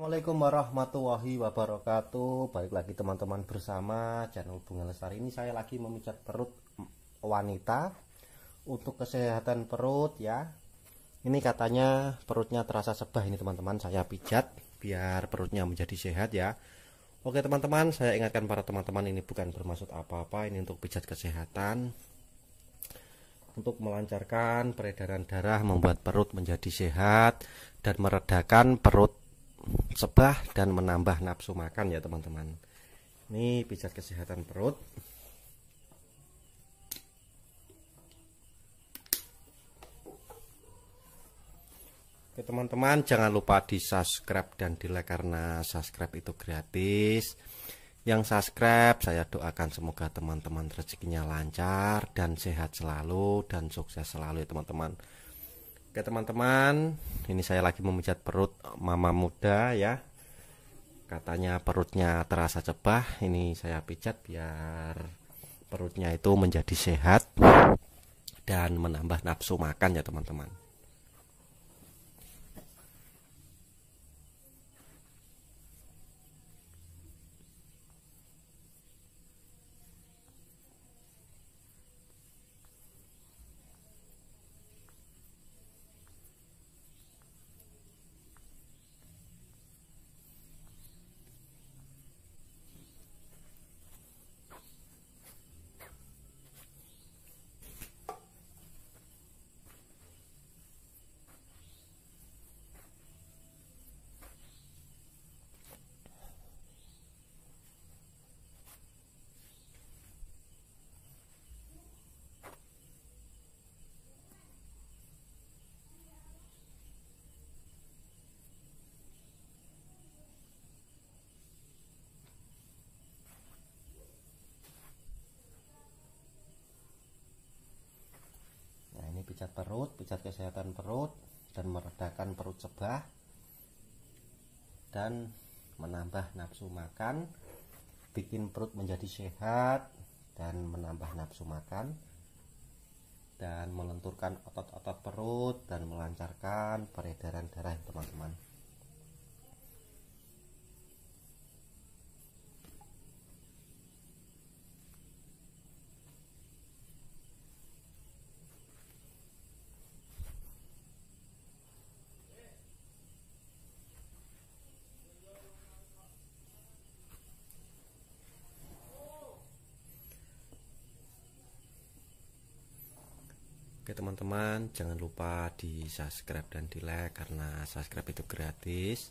Assalamualaikum warahmatullahi wabarakatuh Balik lagi teman-teman bersama channel Bunga Lestari Ini saya lagi memijat perut wanita Untuk kesehatan perut ya Ini katanya perutnya terasa sebah ini teman-teman Saya pijat biar perutnya menjadi sehat ya Oke teman-teman saya ingatkan para teman-teman ini bukan bermaksud apa-apa Ini untuk pijat kesehatan untuk melancarkan peredaran darah membuat perut menjadi sehat dan meredakan perut sebah dan menambah nafsu makan ya teman-teman ini pijat kesehatan perut Oke teman-teman jangan lupa di subscribe dan di like karena subscribe itu gratis yang subscribe saya doakan semoga teman-teman rezekinya lancar dan sehat selalu dan sukses selalu ya teman-teman Oke teman-teman, ini saya lagi memijat perut mama muda ya. Katanya perutnya terasa cebah, ini saya pijat biar perutnya itu menjadi sehat dan menambah nafsu makan ya teman-teman. pijat perut, pijat kesehatan perut dan meredakan perut sebah dan menambah nafsu makan, bikin perut menjadi sehat dan menambah nafsu makan dan melenturkan otot-otot perut dan melancarkan peredaran darah teman-teman. Oke teman-teman, jangan lupa di subscribe dan di like karena subscribe itu gratis.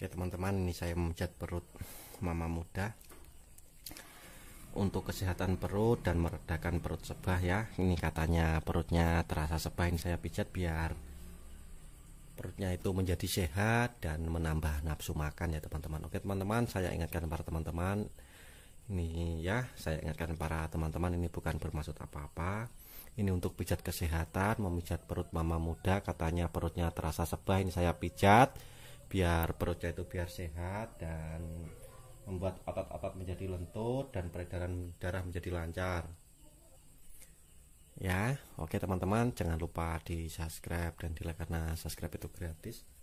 Oke ya, teman-teman ini saya memijat perut mama muda Untuk kesehatan perut dan meredakan perut sebah ya Ini katanya perutnya terasa sebah ini saya pijat biar Perutnya itu menjadi sehat dan menambah nafsu makan ya teman-teman Oke teman-teman saya ingatkan para teman-teman Ini ya saya ingatkan para teman-teman ini bukan bermaksud apa-apa ini untuk pijat kesehatan memijat perut mama muda katanya perutnya terasa sebah ini saya pijat biar perutnya itu biar sehat dan membuat otot-otot menjadi lentur dan peredaran darah menjadi lancar ya oke teman-teman jangan lupa di subscribe dan di like karena subscribe itu gratis